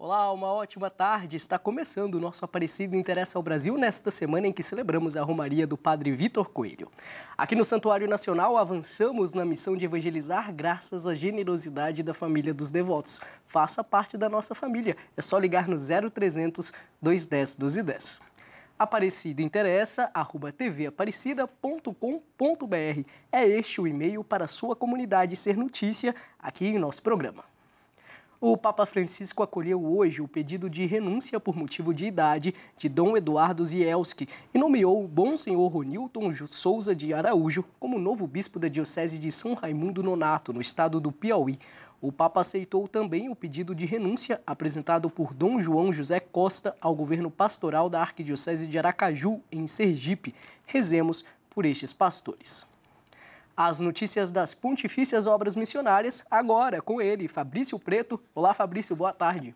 Olá, uma ótima tarde. Está começando o nosso Aparecido Interessa ao Brasil nesta semana em que celebramos a Romaria do Padre Vitor Coelho. Aqui no Santuário Nacional avançamos na missão de evangelizar graças à generosidade da família dos devotos. Faça parte da nossa família. É só ligar no 0300 210 1210. Aparecido Interessa, arroba tvAparecida.com.br. É este o e-mail para sua comunidade ser notícia aqui em nosso programa. O Papa Francisco acolheu hoje o pedido de renúncia por motivo de idade de Dom Eduardo Zielski e nomeou o Bom Senhor Ronilton Souza de Araújo como novo bispo da Diocese de São Raimundo Nonato, no estado do Piauí. O Papa aceitou também o pedido de renúncia apresentado por Dom João José Costa ao governo pastoral da Arquidiocese de Aracaju, em Sergipe. Rezemos por estes pastores. As notícias das Pontifícias Obras Missionárias, agora com ele, Fabrício Preto. Olá, Fabrício, boa tarde.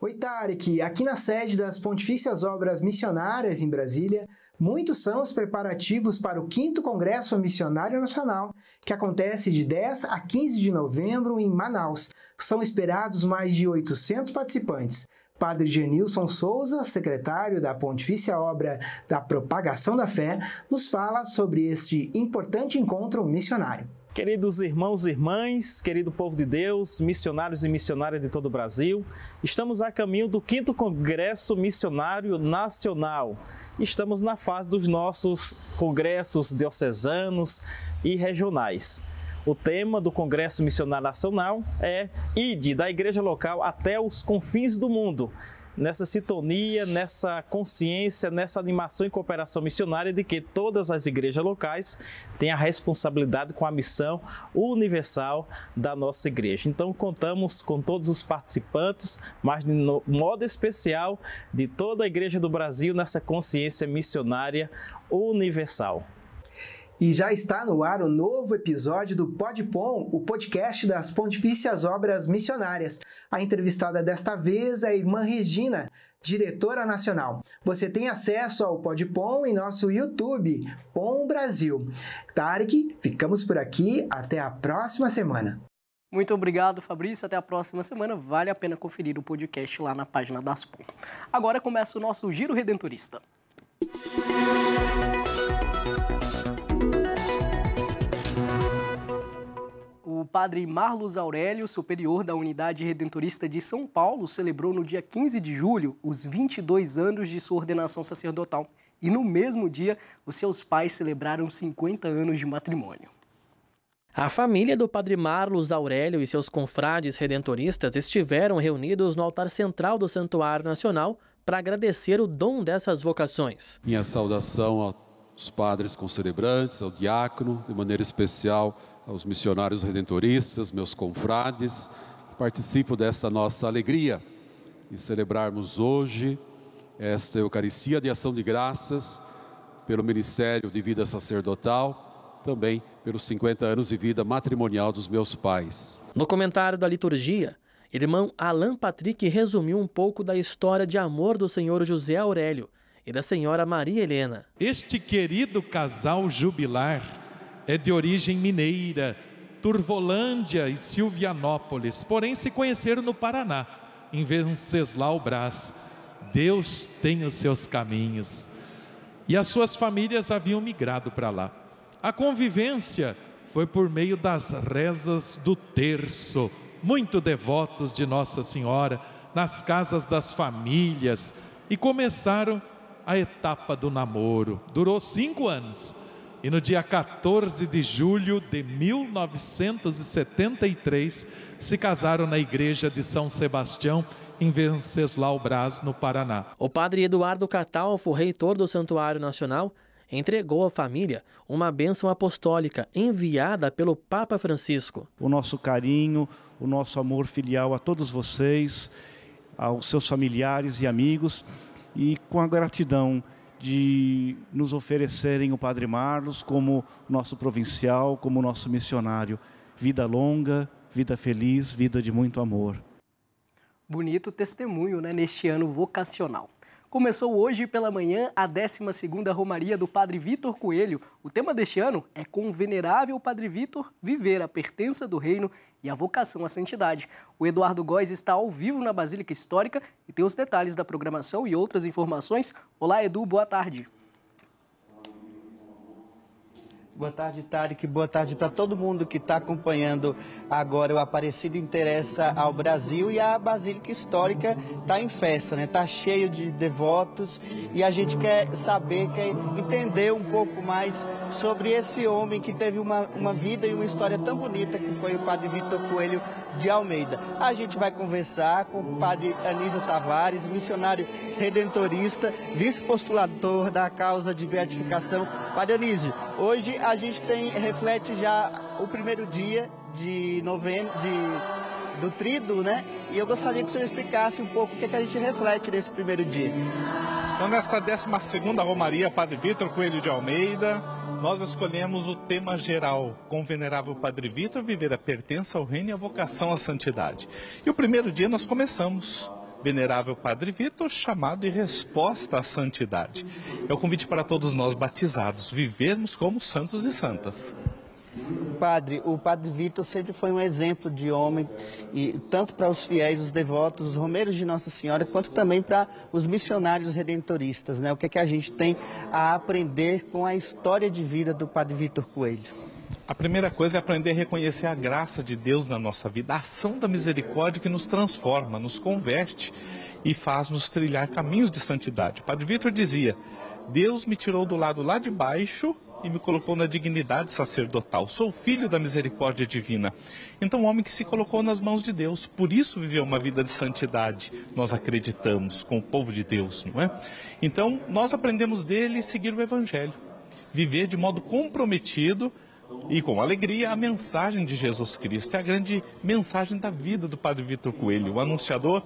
Oi, Tarek. Aqui na sede das Pontifícias Obras Missionárias, em Brasília, muitos são os preparativos para o 5 Congresso Missionário Nacional, que acontece de 10 a 15 de novembro em Manaus. São esperados mais de 800 participantes. Padre Genilson Souza, secretário da Pontifícia Obra da Propagação da Fé, nos fala sobre este importante encontro missionário. Queridos irmãos e irmãs, querido povo de Deus, missionários e missionárias de todo o Brasil, estamos a caminho do 5 Congresso Missionário Nacional. Estamos na fase dos nossos congressos diocesanos e regionais. O tema do Congresso Missionário Nacional é Ide da igreja local até os confins do mundo nessa sintonia, nessa consciência, nessa animação e cooperação missionária de que todas as igrejas locais têm a responsabilidade com a missão universal da nossa igreja. Então, contamos com todos os participantes, mas de modo especial de toda a Igreja do Brasil nessa consciência missionária universal. E já está no ar o novo episódio do Podpom, o podcast das Pontifícias Obras Missionárias. A entrevistada desta vez é a irmã Regina, diretora nacional. Você tem acesso ao Podpom em nosso YouTube, Pom Brasil. Tarek, ficamos por aqui, até a próxima semana. Muito obrigado, Fabrício. Até a próxima semana. Vale a pena conferir o podcast lá na página das POM. Agora começa o nosso Giro Redentorista. padre Marlos Aurélio, superior da Unidade Redentorista de São Paulo, celebrou no dia 15 de julho os 22 anos de sua ordenação sacerdotal. E no mesmo dia, os seus pais celebraram 50 anos de matrimônio. A família do padre Marlos Aurélio e seus confrades redentoristas estiveram reunidos no altar central do Santuário Nacional para agradecer o dom dessas vocações. Minha saudação aos padres concelebrantes, ao diácono, de maneira especial aos missionários redentoristas, meus confrades, que participam desta nossa alegria em celebrarmos hoje esta Eucaristia de Ação de Graças pelo Ministério de Vida Sacerdotal, também pelos 50 anos de vida matrimonial dos meus pais. No comentário da liturgia, irmão Alan Patrick resumiu um pouco da história de amor do senhor José Aurélio e da senhora Maria Helena. Este querido casal jubilar é de origem mineira, Turvolândia e Silvianópolis, porém se conheceram no Paraná, em Venceslau Brás. Deus tem os seus caminhos. E as suas famílias haviam migrado para lá. A convivência foi por meio das rezas do terço, muito devotos de Nossa Senhora, nas casas das famílias, e começaram a etapa do namoro. Durou cinco anos. E no dia 14 de julho de 1973, se casaram na igreja de São Sebastião, em Venceslau Braz, no Paraná. O padre Eduardo Catalfo, reitor do Santuário Nacional, entregou à família uma bênção apostólica enviada pelo Papa Francisco. O nosso carinho, o nosso amor filial a todos vocês, aos seus familiares e amigos, e com a gratidão de nos oferecerem o Padre Marlos como nosso provincial, como nosso missionário. Vida longa, vida feliz, vida de muito amor. Bonito testemunho, né, neste ano vocacional. Começou hoje pela manhã a 12ª Romaria do Padre Vitor Coelho. O tema deste ano é com o venerável Padre Vitor viver a pertença do reino e a vocação à santidade. O Eduardo Góes está ao vivo na Basílica Histórica e tem os detalhes da programação e outras informações. Olá, Edu, boa tarde. Boa tarde, Tarek. Boa tarde para todo mundo que está acompanhando agora o Aparecido Interessa ao Brasil. E a Basílica Histórica está em festa, né? Está cheio de devotos e a gente quer saber, quer entender um pouco mais sobre esse homem que teve uma, uma vida e uma história tão bonita que foi o padre Vitor Coelho de Almeida. A gente vai conversar com o padre Anísio Tavares, missionário redentorista, vice-postulador da causa de beatificação. Padre Anísio, hoje a a gente tem reflete já o primeiro dia de novembro, de, do trido, né? E eu gostaria que o senhor explicasse um pouco o que, é que a gente reflete nesse primeiro dia. Então, nesta 12 Romaria Padre Vitor Coelho de Almeida, nós escolhemos o tema geral, com o venerável Padre Vitor, viver a pertença ao reino e a vocação à santidade. E o primeiro dia nós começamos Venerável Padre Vitor, chamado e resposta à santidade. É o convite para todos nós batizados, vivermos como santos e santas. Padre, o Padre Vitor sempre foi um exemplo de homem, e tanto para os fiéis, os devotos, os romeiros de Nossa Senhora, quanto também para os missionários redentoristas. Né? O que, é que a gente tem a aprender com a história de vida do Padre Vitor Coelho? A primeira coisa é aprender a reconhecer a graça de Deus na nossa vida, a ação da misericórdia que nos transforma, nos converte e faz-nos trilhar caminhos de santidade. O padre Vitor dizia: Deus me tirou do lado lá de baixo e me colocou na dignidade sacerdotal. Sou filho da misericórdia divina. Então, o homem que se colocou nas mãos de Deus, por isso viveu uma vida de santidade, nós acreditamos, com o povo de Deus, não é? Então, nós aprendemos dele seguir o evangelho, viver de modo comprometido e com alegria, a mensagem de Jesus Cristo é a grande mensagem da vida do Padre Vitor Coelho, o anunciador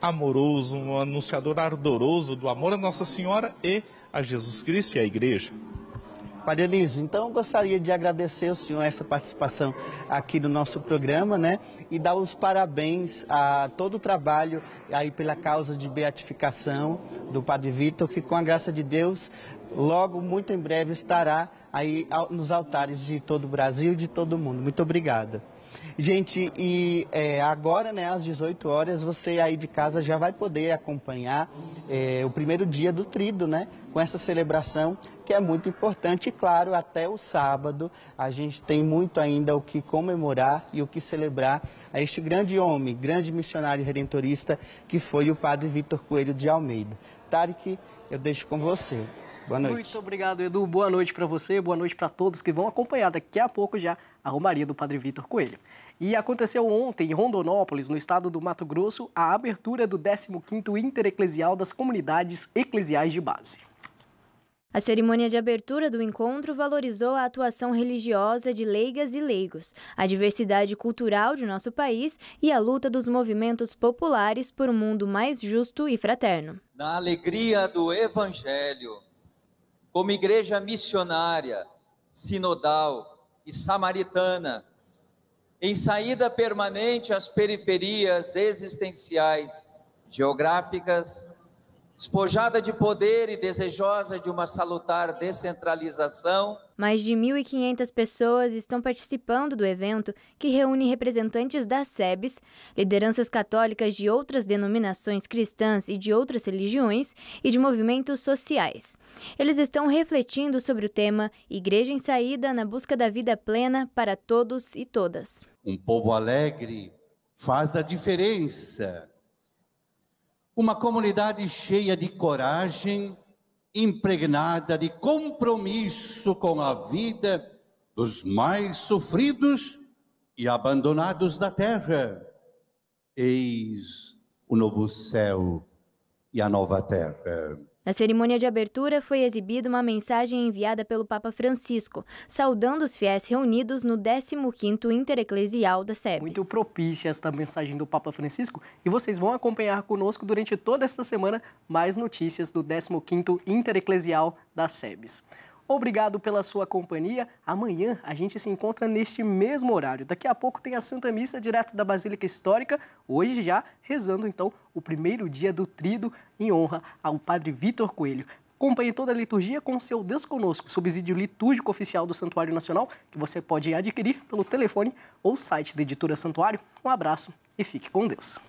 amoroso, um anunciador ardoroso do amor a Nossa Senhora e a Jesus Cristo e à Igreja. Padre Elise, então eu gostaria de agradecer ao senhor essa participação aqui no nosso programa, né? E dar os parabéns a todo o trabalho aí pela causa de beatificação do Padre Vitor, que com a graça de Deus logo, muito em breve, estará aí nos altares de todo o Brasil e de todo o mundo. Muito obrigada. Gente, e é, agora, né, às 18 horas, você aí de casa já vai poder acompanhar é, o primeiro dia do trido, né? Com essa celebração que é muito importante. E claro, até o sábado a gente tem muito ainda o que comemorar e o que celebrar a este grande homem, grande missionário redentorista que foi o padre Vitor Coelho de Almeida. Tarek, eu deixo com você. Boa noite. Muito obrigado, Edu. Boa noite para você, boa noite para todos que vão acompanhar daqui a pouco já a Romaria do Padre Vitor Coelho. E aconteceu ontem, em Rondonópolis, no estado do Mato Grosso, a abertura do 15º Intereclesial das Comunidades Eclesiais de Base. A cerimônia de abertura do encontro valorizou a atuação religiosa de leigas e leigos, a diversidade cultural de nosso país e a luta dos movimentos populares por um mundo mais justo e fraterno. Na alegria do Evangelho, como igreja missionária, sinodal e samaritana, em saída permanente às periferias existenciais, geográficas Despojada de poder e desejosa de uma salutar descentralização, mais de 1.500 pessoas estão participando do evento, que reúne representantes das SEBs, lideranças católicas de outras denominações cristãs e de outras religiões e de movimentos sociais. Eles estão refletindo sobre o tema Igreja em Saída na busca da vida plena para todos e todas. Um povo alegre faz a diferença uma comunidade cheia de coragem, impregnada de compromisso com a vida dos mais sofridos e abandonados da terra. Eis o novo céu e a nova terra. Na cerimônia de abertura foi exibida uma mensagem enviada pelo Papa Francisco, saudando os fiéis reunidos no 15º Intereclesial da SEBS. Muito propícia esta mensagem do Papa Francisco e vocês vão acompanhar conosco durante toda esta semana mais notícias do 15º Intereclesial da SEBS. Obrigado pela sua companhia. Amanhã a gente se encontra neste mesmo horário. Daqui a pouco tem a Santa Missa direto da Basílica Histórica, hoje já rezando então o primeiro dia do Trido em honra ao Padre Vitor Coelho. Acompanhe toda a liturgia com seu Deus Conosco, subsídio litúrgico oficial do Santuário Nacional, que você pode adquirir pelo telefone ou site da Editora Santuário. Um abraço e fique com Deus.